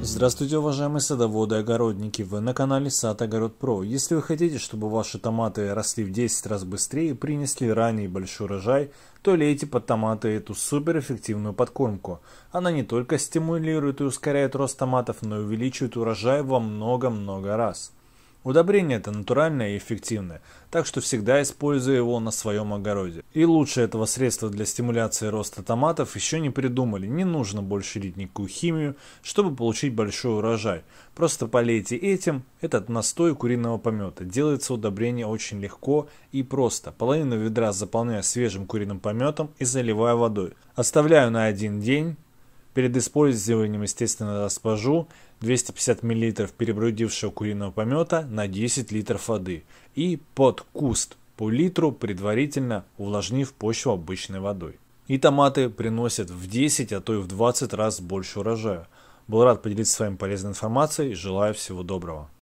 Здравствуйте, уважаемые садоводы и огородники! Вы на канале Сад Огород Про. Если вы хотите, чтобы ваши томаты росли в 10 раз быстрее и принесли ранний большой урожай, то лейте под томаты эту суперэффективную подкормку. Она не только стимулирует и ускоряет рост томатов, но и увеличивает урожай во много-много раз. Удобрение это натуральное и эффективное, так что всегда используя его на своем огороде. И лучше этого средства для стимуляции роста томатов еще не придумали, не нужно больше лить никакую химию, чтобы получить большой урожай. Просто полейте этим, этот настой куриного помета. Делается удобрение очень легко и просто. Половину ведра заполняю свежим куриным пометом и заливаю водой. Оставляю на один день, Перед использованием, естественно, спожу 250 мл перебродившего куриного помета на 10 литров воды и под куст по литру, предварительно увлажнив почву обычной водой. И томаты приносят в 10, а то и в 20 раз больше урожая. Был рад поделиться с вами полезной информацией. Желаю всего доброго.